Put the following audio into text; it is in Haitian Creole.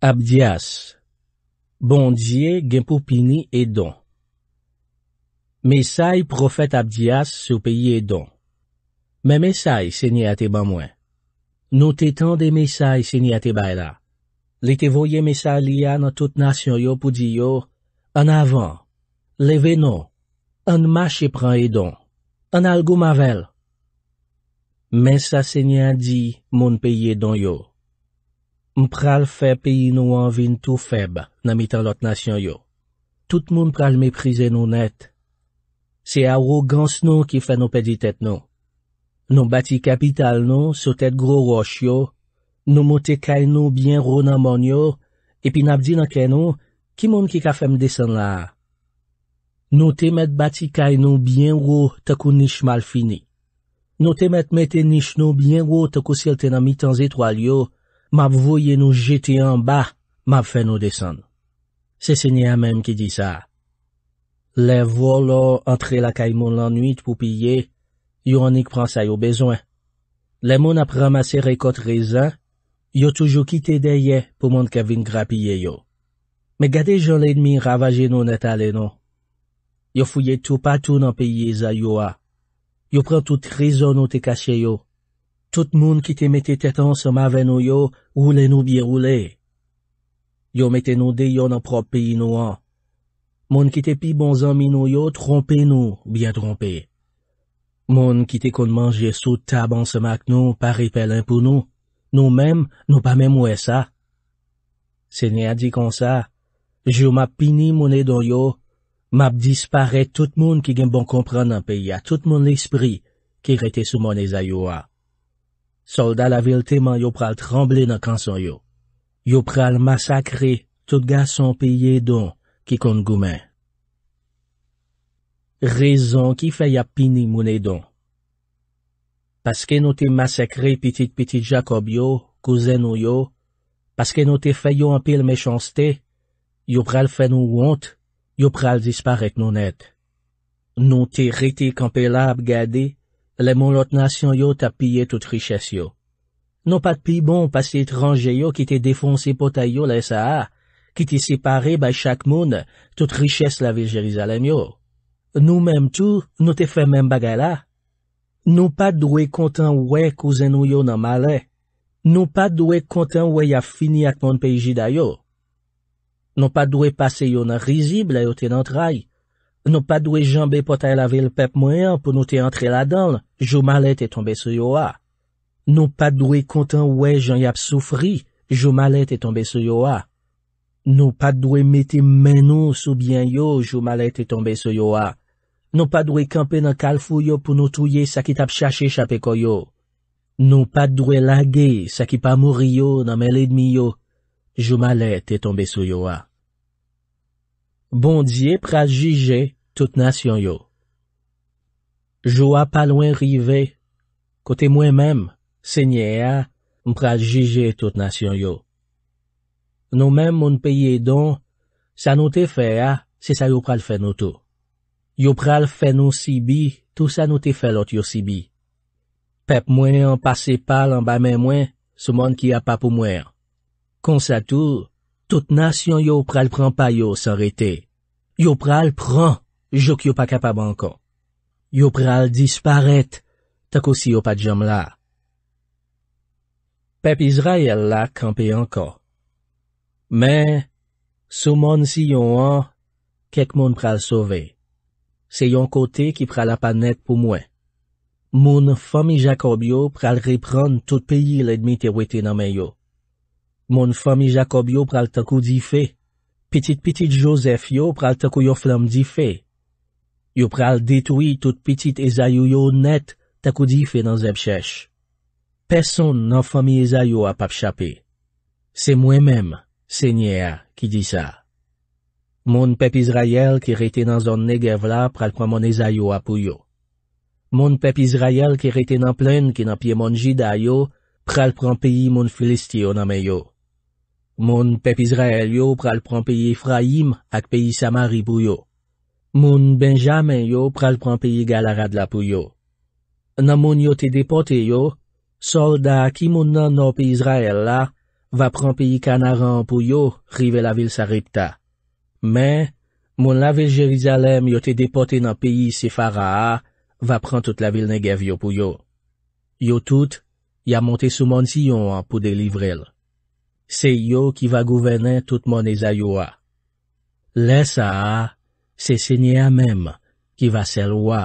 Abdias, bondye genpou pini edon. Mesay profet Abdias sou peyi edon. Men mesay se nye ate ban mwen. Nou te tan de mesay se nye ate bay la. Le te voye mesay liya nan tout nasyon yo poudi yo, an avan, le ve non, an mash e pran edon, an algou mavel. Mesay se nye di moun peyi edon yo. Mpral fe peyi nou anvin tou feb nan mitan lot nasyon yo. Tout moun pral meprize nou net. Se aroganse nou ki fe nou peditet nou. Nou bati kapital nou, sotet gro roche yo. Nou mote kay nou byen ro nan moun yo. Epi napdi nan kay nou, ki moun ki ka fe mdesan la? Nou temet bati kay nou byen ro takou nish mal fini. Nou temet meten nish nou byen ro takou seltan nan mitan zetwal yo. M ap voye nou jeti an ba, m ap fe nou desan. Se se nye an menm ki di sa. Le vo lo entre la Kaimon lan nwit pou piye, yo anik pran sa yo bezon. Le moun ap ramase rekot rezan, yo toujou kite deye pou moun kevin gra piye yo. Me gade jol enmi ravaje nou neta le nou. Yo fouye tou patou nan piye za yo a. Yo pren tout rezon nou te kase yo. Tout moun ki te mette tetan se ma ven nou yo, oule nou biye oule. Yo mette nou deyon an prop pi inou an. Moun ki te pi bon zami nou yo, trompe nou, biya trompe. Moun ki te kon manje sou taban se mak nou, pa repel an pou nou. Nou mem, nou pa mem ou e sa. Se ni a di kon sa, jo map pini moun e do yo, map dispare tout moun ki gen bon kompran nan pi ya, tout moun l'espri ki rete sou moun e zayou an. Soldat la vil teman yo pral tremble nan kansan yo. Yo pral masakre tout gasan piye don ki kon goumen. Rezon ki fey apini mounen don. Paske nou te masakre pitit-pitit Jacob yo, kouzen ou yo, paske nou te feyo anpil mechans te, yo pral fen nou wont, yo pral disparet nou net. Nou te rete kampel ap gadey, Le moun lot nasyon yo ta piye non bon, tout riches yo. Nou pat pi bon pasi etranje yo ki te defonsi potay yo la SAA, ki te sipare bay chak moun tout riches la Viljelizalem yo. Nou menm tou, nou te fe menm bagay la. Nou pat dwe kontan we kouzen ou yo nan male. Nou pat dwe kontan we ya fini ak moun peji dayo. Nou pat dwe pase yo nan rizib la yo tenant raye. Nou pa dwe janbe potay lave l pep mwen an pou nou te antre la dan, jou malet e tombe sou yo a. Nou pa dwe kontan wè jan yap soufri, jou malet e tombe sou yo a. Nou pa dwe meti menou soubyen yo, jou malet e tombe sou yo a. Nou pa dwe kampe nan kalfou yo pou nou touye sa ki tap chache chape koyo. Nou pa dwe lage sa ki pa mouri yo nan meledmi yo, jou malet e tombe sou yo a. Bondye prase jije. tout nasyon yo. Jou a pa loin rive, kote mwen menm, se nye a, mpral jije tout nasyon yo. Nou menm moun peye don, sa nou te fe a, se sa yo pral fe nou tou. Yo pral fe nou si bi, tou sa nou te fe lot yo si bi. Pep mwen an pase pal an ba men mwen, sou moun ki a pa pou mwen. Kon sa tou, tout nasyon yo pral pran pa yo san rete. Yo pral pran, Jouk yo pa kapab ankon. Yo pral disparet, tako si yo pa jom la. Pep Izrael la kampe ankon. Men, sou mon si yon an, kek moun pral sove. Se yon kote ki pral apanet pou mwen. Moun fomi Jacob yo pral ripran tout peyi le dmi te wete nanmen yo. Moun fomi Jacob yo pral tako di fe. Petit-petit Joseph yo pral tako yo flam di fe. Yo pral detoui tout pitit ezayou yo net takou di fe nan zeb chèche. Pèson nan fami ezayou ap ap chapè. Se mwen mèm, se nye a, ki di sa. Moun pep Izraël ki rete nan zon negev la pral pran moun ezayou ap pou yo. Moun pep Izraël ki rete nan plèn ki nan pie moun jida yo pral pran peyi moun filistiyo nan me yo. Moun pep Izraël yo pral pran peyi Efraïm ak peyi Samaribou yo. Moun benjamen yo pral pran peyi galarad la pou yo. Nan moun yo te depote yo, solda ki moun nan nou pey Izrael la, va pran peyi kanaran pou yo, rive la vil Saripta. Men, moun la vil Jerizalem yo te depote nan peyi Sefaraha, va pran tout la vil Negev yo pou yo. Yo tout, ya monte souman siyon an pou delivrel. Se yo ki va gouvenen tout moun ezayowa. Lesa a, Se sinye a mem, ki va sel wwa.